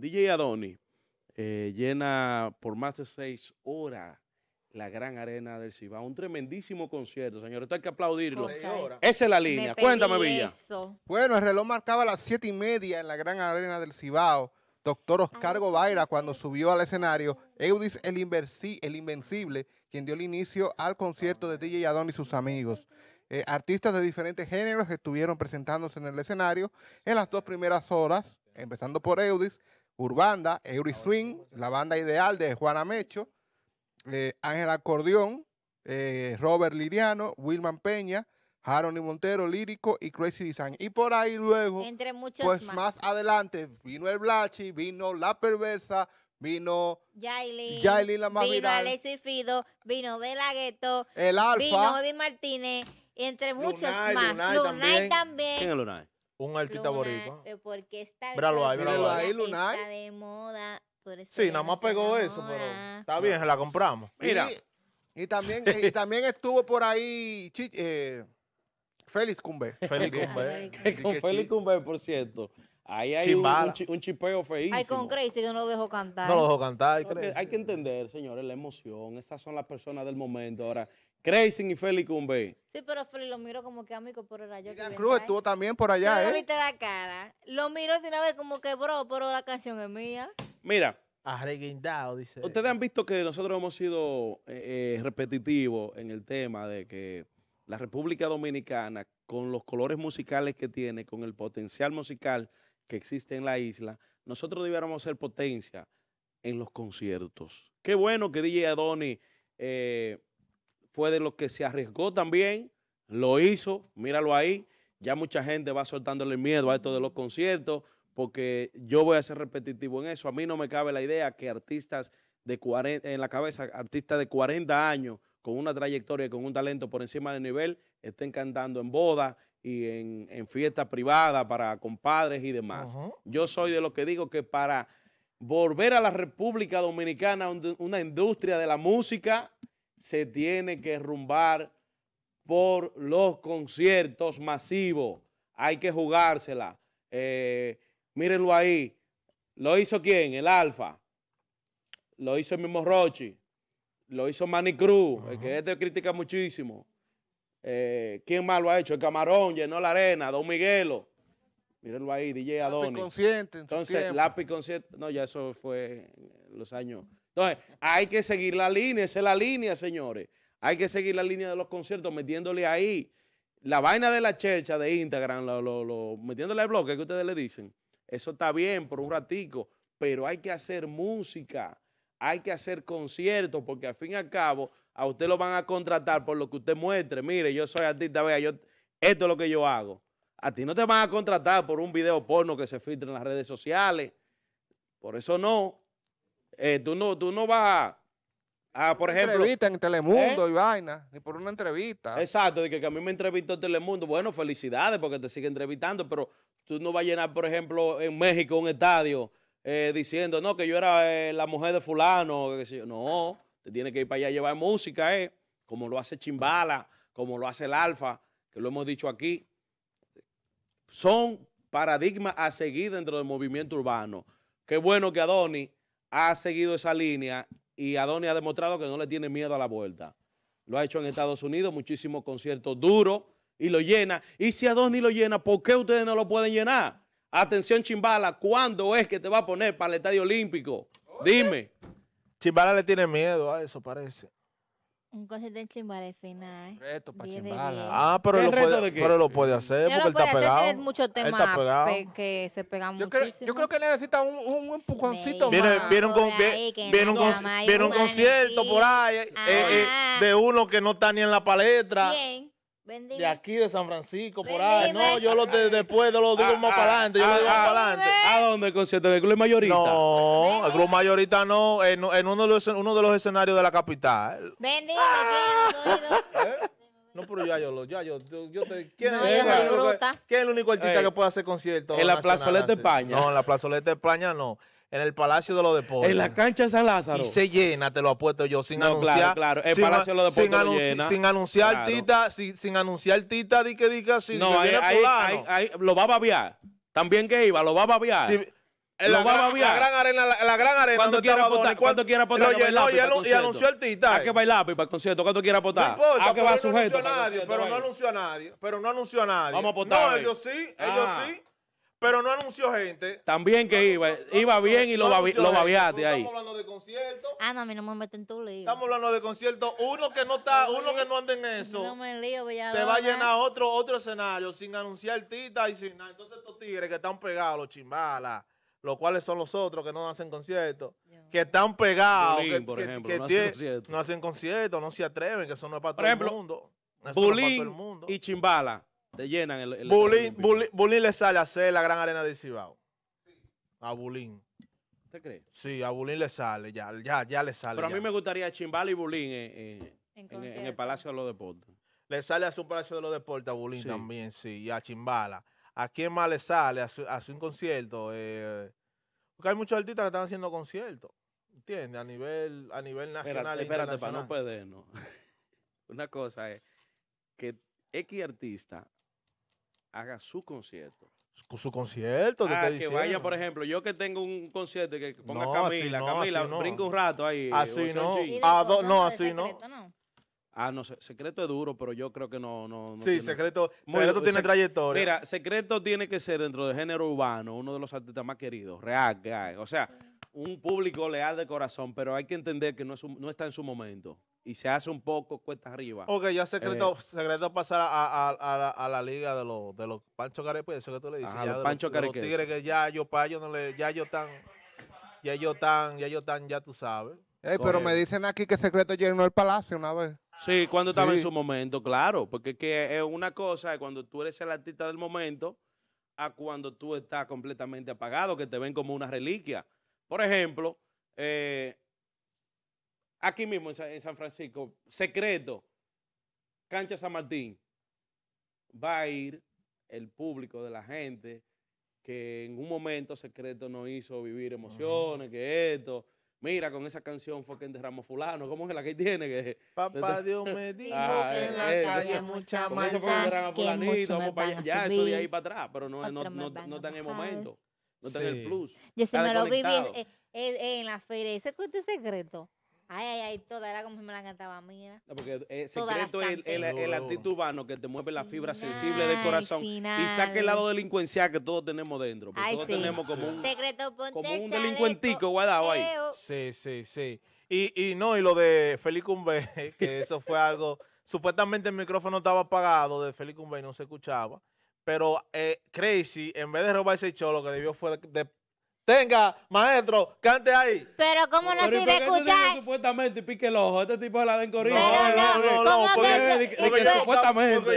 DJ Adoni eh, llena por más de seis horas la gran arena del Cibao. Un tremendísimo concierto, señores. Esto hay que aplaudirlo. Esa es la línea. Cuéntame, Villa. Bueno, el reloj marcaba las siete y media en la gran arena del Cibao. Doctor Oscar ah, Govaira, cuando subió al escenario, Eudis el, Invencible, quien dio el inicio al concierto de DJ Adoni y sus amigos. Eh, artistas de diferentes géneros estuvieron presentándose en el escenario en las dos primeras horas, empezando por Eudis, Urbanda, Eury Swing, la banda ideal de Juana Mecho, eh, Ángel Acordeón, eh, Robert Liriano, Wilman Peña, y Montero, Lírico y Crazy Design. Y por ahí luego, pues más. adelante, vino el Blachi, vino La Perversa, vino Yailin, la más vino Alexis Fido, vino De el Alfa, vino Evi Martínez, entre muchos más. Lunay, también. Un artista boricua. Eh, porque está bralo de moda. sí, nada más pegó eso, pero está bien, la compramos. Mira. Y, también, y también estuvo por ahí eh, Félix Cumbe. Félix Cumbe. con Félix Cumbe, por cierto. Ahí hay un, un, chipeo feísimo. Ay, con Crazy que no lo dejó cantar. No lo dejó cantar, Hay que entender, señores, la emoción. Esas son las personas del momento. Ahora, crazy y Feli Cumbe. Sí, pero Feli lo miro como que amigo por el rayo. Cruz estuvo también por allá, ¿eh? no ¿eh? viste la cara. Lo miro de una vez como que, bro, pero la canción es mía. Mira. Arreguindado, dice. Ustedes han visto que nosotros hemos sido eh, eh, repetitivos en el tema de que la República Dominicana, con los colores musicales que tiene, con el potencial musical que existe en la isla, nosotros debiéramos ser potencia en los conciertos. Qué bueno que DJ Adoni... Eh, fue de los que se arriesgó también, lo hizo, míralo ahí. Ya mucha gente va soltándole miedo a esto de los conciertos, porque yo voy a ser repetitivo en eso. A mí no me cabe la idea que artistas de 40, en la cabeza, artistas de 40 años, con una trayectoria y con un talento por encima del nivel, estén cantando en bodas y en, fiestas privadas para compadres y demás. Yo soy de los que digo que para volver a la República Dominicana, una industria de la música, se tiene que rumbar por los conciertos masivos. Hay que jugársela. Eh, mírenlo ahí. ¿Lo hizo quién? El Alfa. Lo hizo el mismo Rochi. Lo hizo Manny Cruz, el que este critica muchísimo. Eh, ¿Quién más lo ha hecho? El Camarón, llenó la arena, Don Miguelo. Mírenlo ahí, DJ Adonis. Lápiz consciente. Entonces, lápiz consciente. No, ya eso fue en los años entonces, hay que seguir la línea, esa es la línea, señores. Hay que seguir la línea de los conciertos metiéndole ahí la vaina de la chercha de Instagram, lo, metiéndole el bloque que ustedes le dicen. Eso está bien por un ratico, pero hay que hacer música, hay que hacer conciertos, porque al fin y al cabo a usted lo van a contratar por lo que usted muestre. Mire, yo soy artista, vea, yo, esto es lo que yo hago. A ti no te van a contratar por un video porno que se filtra en las redes sociales. Por eso no. Eh, tú, no, tú no vas a, por ejemplo... entrevista en Telemundo ¿eh? y vaina, ni por una entrevista. Exacto, de que, a mí me entrevistó Telemundo. Bueno, felicidades porque te sigue entrevistando, pero tú no vas a llenar, por ejemplo, en México un estadio eh, diciendo, no, que yo era la mujer de fulano. Que No, te tiene que ir para allá a llevar música, eh, como lo hace Chimbala, como lo hace el Alfa, que lo hemos dicho aquí. Son paradigmas a seguir dentro del movimiento urbano. Qué bueno que Adonis ha seguido esa línea y Adoni ha demostrado que no le tiene miedo a la vuelta. Lo ha hecho en Estados Unidos, muchísimos conciertos duros y lo llena. Y si Adoni lo llena, ¿por qué ustedes no lo pueden llenar? Atención, Chimbala, ¿cuándo es que te va a poner para el Estadio Olímpico? Dime. Chimbala le tiene miedo a eso, parece. Un concierto en al final. Reto para Chimbala. Ah, ah, pero lo, puede, pero lo puede hacer porque él está pegado. Él mucho tema está pegado. que se pega yo muchísimo. Creo, yo creo que necesita un, un empujoncito Viene, más. Viene, un, un, concierto por ahí eh, eh, eh, ah. de uno que no está ni en la palestra. Bien. De aquí, de San Francisco, por ahí. No, yo lo de, después de ah, ah, lo ah, digo más para adelante. Yo lo digo más para adelante. ¿A dónde el concierto? ¿El club Mayorita? No, el club Mayorita no. En, en uno, de los, uno, de los, escenarios de la capital. Bendito. ¿Eh? No, pero ya yo, ya yo, yo te... ¿Quién, es, ¿quién es el único artista que puede hacer conciertos? En la Plazoleta de España. No, en la Plazoleta de España no en el Palacio de los Deportes. En la cancha de San Lázaro. Y se llena, te lo apuesto yo, sin anunciar. Claro, claro. El Palacio de los Deportes. Sin, lo llena. sin anunciar Tita, sin, anunciar Tita, di que diga si no, ahí, ahí, lo va a babiar. También que iba, lo va a babiar. Lo en la, gran, la gran arena, la, la gran arena. cuando quiera apostar? ¿Cuánto quiera apostar? y, anunció el Tita. hay que bailar para el concierto? ¿Cuánto quiera apostar? No importa, ¿A ah, qué va a nadie, pero no anunció a nadie. Pero no anunció a nadie. Vamos a apostar. No, ellos sí, ellos ah. sí. Pero no anunció gente. También que iba. iba bien y lo, no lo babiaste ahí. Estamos hablando de conciertos. Ah, no, a mí no me meten tu lío. Estamos hablando de conciertos. Uno que no está, uno que no anda en eso. No me lío, Te va a llenar otro, otro escenario sin anunciar tita y sin nada. Entonces estos tigres que están pegados, los chimbalas, los cuales son los otros que no hacen conciertos, que están pegados, que, no, hacen conciertos, no, concierto, no se atreven, que eso no es para todo el mundo. Eso es para todo el mundo. y chimbala te llenan el... Bulín, Bulín, le sale a hacer la gran arena de Cibao. A Bulín. ¿Te crees? Sí, a Bulín le sale, ya, ya, ya le sale. Pero a mí me gustaría Chimbala y Bulín en, el Palacio de los Deportes. Le sale a su Palacio de los Deportes a Bulín también, sí, y a Chimbala. ¿A quién más le sale a su, un concierto? Eh, porque hay muchos artistas que están haciendo conciertos, ¿entiendes? A nivel, a nivel nacional e internacional. Espérate, para no Una cosa es que X artista haga su concierto. Su, su concierto, te ah, que vaya, por ejemplo, yo que tengo un concierto que ponga Camila, Camila, no. brinca un rato ahí. Así no. Ah, no, así secreto, no. Ah, no, secreto es duro, pero yo creo que no. no, sí, secreto, secreto tiene trayectoria. Mira, secreto tiene que ser dentro del género urbano, uno de los artistas más queridos, real, real. O sea, un público leal de corazón, pero hay que entender que no, está en su momento. Y se hace un poco cuesta arriba. Ok, ya eh, secreto, secreto pasar a, la, liga de los de los Pancho Carepo, eso que tú le dices. ya Pancho Carepo. los tigres que ya yo pa, yo no le, ya yo tan, ya yo tan, ya yo tan, ya tú sabes. Ey, pero me dicen aquí que secreto llenó el palacio una vez. Sí, cuando estaba en su momento, claro, porque que es una cosa de cuando tú eres el artista del momento a cuando tú estás completamente apagado, que te ven como una reliquia. Por ejemplo, eh, aquí mismo en San, Francisco, secreto, cancha San Martín, va a ir el público de la gente que en un momento secreto nos hizo vivir emociones, que esto. Mira, con esa canción fue que enterramos fulano. ¿Cómo es la que tiene? Papá Dios me dijo ah, que en la eh, calle mucha maldad. Eso fulanito, vamos para allá. eso de ahí para atrás, pero no, no, en el momento. Yo se me lo viví eh, eh, en, la feria. Ese es es secreto. Ay, ay, ay, toda era como si me la cantaba mía, porque el eh, secreto es el, el, urbano que te mueve la fibra sensible del corazón y saca el lado delincuencial que todos tenemos dentro. todos tenemos como un, secreto, como un delincuentico guardado ahí. Sí, sí, sí. Y, y no, y lo de Félix Cumbe, que eso fue algo. supuestamente el micrófono estaba apagado de Félix Cumbe y no se escuchaba. Pero eh, Crazy, en vez de robarse el cholo, lo que debió fue de, Tenga, maestro, cante ahí. Pero cómo no se iba a escuchar. Supuestamente pique el ojo. Este tipo la den corrido. No, no, no, porque,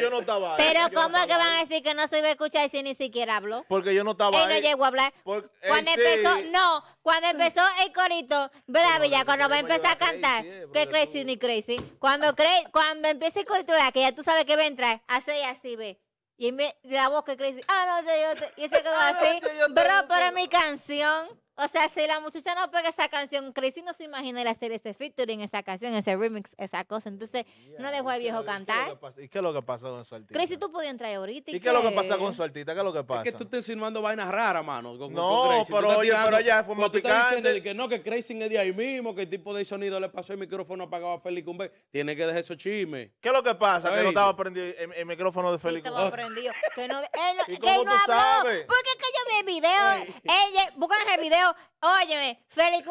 yo no estaba ahí. Pero cómo es que van a decir que no se iba a escuchar si ni siquiera habló. Porque yo no estaba ahí. Él no llegó a hablar. Eh, cuando empezó, no, cuando empezó el corito, ¿verdad, Villa? Cuando va a empezar a cantar, eh, que crazy ni crazy. Cuando cuando empiece el corito, ¿verdad? Que ya tú sabes que va a entrar, hace así, ve. Y me, la voz que crece, ah, no, yo, yo, y ese ah, que así, pero para mi canción. O sea, si la muchacha no pega esa canción, Crazy no se imagina hacer ese featuring, esa canción, ese remix, esa cosa. Entonces, no dejó al viejo cantar. ¿Y qué es lo que pasa con su artista? Crazy, tú podías entrar ahorita. ¿Y, ¿Y qué es lo que pasa con su artista? ¿Qué es lo que pasa? Es que tú estás insinuando vainas raras, mano. no, pero oye, pero ella fue más picante. Que no, que Crazy es de ahí mismo, que el tipo de sonido le pasó el micrófono apagado a Félix Cumbe? Tiene que dejar esos chismes. ¿Qué es lo que pasa? Que no estaba prendido el, micrófono de Félix Cumbé. Sí, estaba prendido. Que no, él, que no Porque es que yo vi el video. Ella, buscan el video óyeme, Félix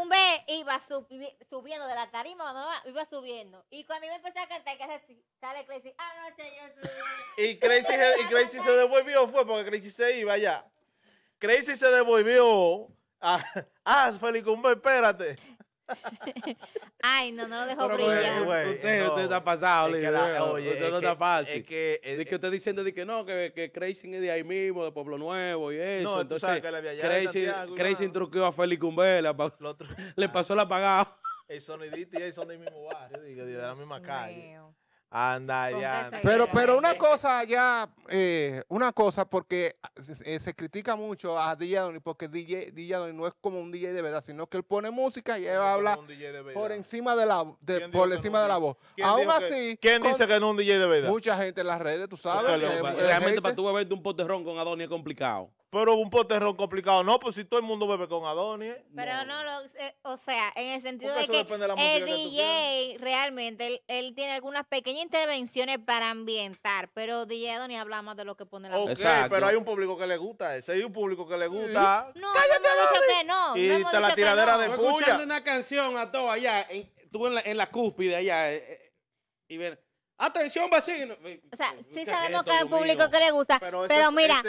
iba subiendo de la tarima, iba subiendo. Y cuando iba a empezar a cantar, que sale Crazy, ah, no, señor. Este y Crazy, y Crazy se devolvió, fue porque Crazy se iba ya. Crazy se devolvió. Ah, ah espérate. Ay, no, no lo dejó brillar. usted, no, usted, está pasado, es que usted no que, está fácil. Es que, usted diciendo de que no, que, que Crazy es de ahí mismo, de Pueblo Nuevo y eso. No, entonces, Crazy, Crazy truqueó a Félix Cumbela, le pasó la pagada. El sonidito y ahí son del mismo barrio, de la misma calle. Anda ya. Pero, pero una cosa ya, eh, una cosa porque ah, se critica mucho a DJ Adonis porque DJ, DJ Adonis no es como un DJ de verdad, sino que él pone música y él habla por encima de la, por encima de la voz. Aún así. ¿Quién dice que no es un DJ de verdad? Mucha gente en las redes, tú sabes. Eh, eh, realmente para tú beberte un poterrón con Adonis es complicado. Pero un poterrón complicado, no, pues si todo el mundo bebe con Adonis. ¿eh? Pero no, o sea, en el sentido de que el DJ realmente, él, tiene algunas pequeñas intervenciones para ambientar, pero DJ Adonis habla más de lo que pone la okay, música. pero hay un público que le gusta eso, hay un público que le mm. gusta. No, ¡Cállate, no hemos dicho que no. Y está la tiradera de puya. escuchando una canción a todo allá, tú en la, cúspide allá, eh, eh, y ver Atención, vecino. O sea, sí sabemos que hay un público que le gusta. Pero, mira,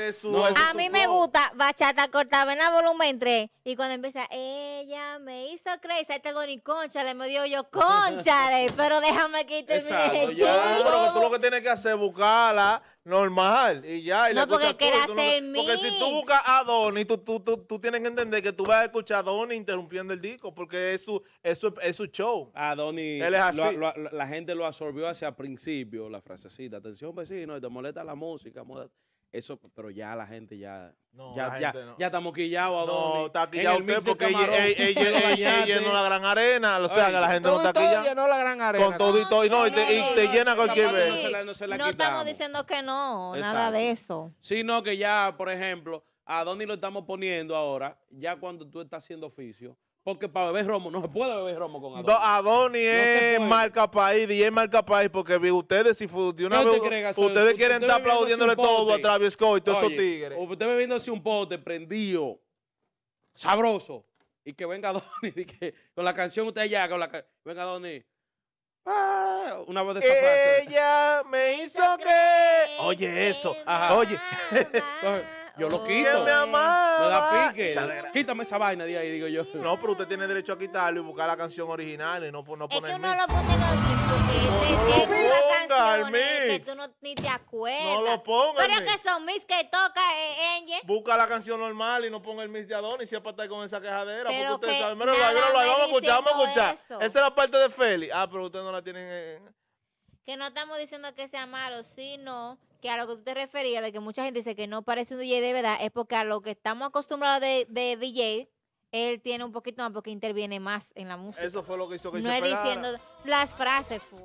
a mí me gusta Bachata la volumen 3. Y cuando empieza, ella me hizo crazy. Este Donny Conchale me dio yo, Conchale. pero déjame que termine el ya, Pero tú lo que tienes que hacer es buscarla normal y ya. Y no, porque quieras hacer mí. Porque si tú buscas a Donny, tú, tú, tú, tú, tienes que entender que tú vas a escuchar a Donny interrumpiendo el disco. Porque es su, es su, es su show. A Donny, Él es así. la gente lo absorbió hacia principios la frasecita, atención vecino, te molesta la música, Eso, pero ya la gente ya. ya, ya, estamos quillados. No, está quillado usted porque ella, llenó la gran arena. O sea, que la gente no está quillada. llenó la gran arena. Con todo y todo. Y, no, y, te, llena cualquier vez. No, estamos diciendo que no, nada de eso. Sino que ya, por ejemplo, a donde lo estamos poniendo ahora, ya cuando tú estás haciendo oficio porque para beber romo, no se puede beber romo con Adonis. No, es marca país, y es marca país, porque ustedes si de una ustedes, quieren estar aplaudiéndole todo a Travis Scott y todos esos tigres. Usted así un pote prendido, sabroso, y que venga Adonis, y con la canción usted ya, con la venga Adonis. Ah, una voz de esa Ella me hizo que... Oye, eso. Oye. Yo lo oh. quito. me amaba. Me da pique. Quítame esa vaina de ahí, digo yo. No, pero usted tiene derecho a quitarlo y buscar la canción original y no, poner no Es que uno lo pone los porque es ponga que tú no, ni te acuerdas. No lo ponga al Pero es que son mis que toca eh, Busca la canción normal y no ponga el mix de Adonis y es para estar con esa quejadera. porque vamos a escuchar, vamos a escuchar. Esa es la parte de Feli. Ah, pero ustedes no la tienen en- que no estamos diciendo que sea malo, sino que a lo que tú te referías, de que mucha gente dice que no parece un DJ de verdad, es porque a lo que estamos acostumbrados de, de DJ, él tiene un poquito más porque interviene más en la música. Eso fue lo que hizo que No es diciendo las frases fue.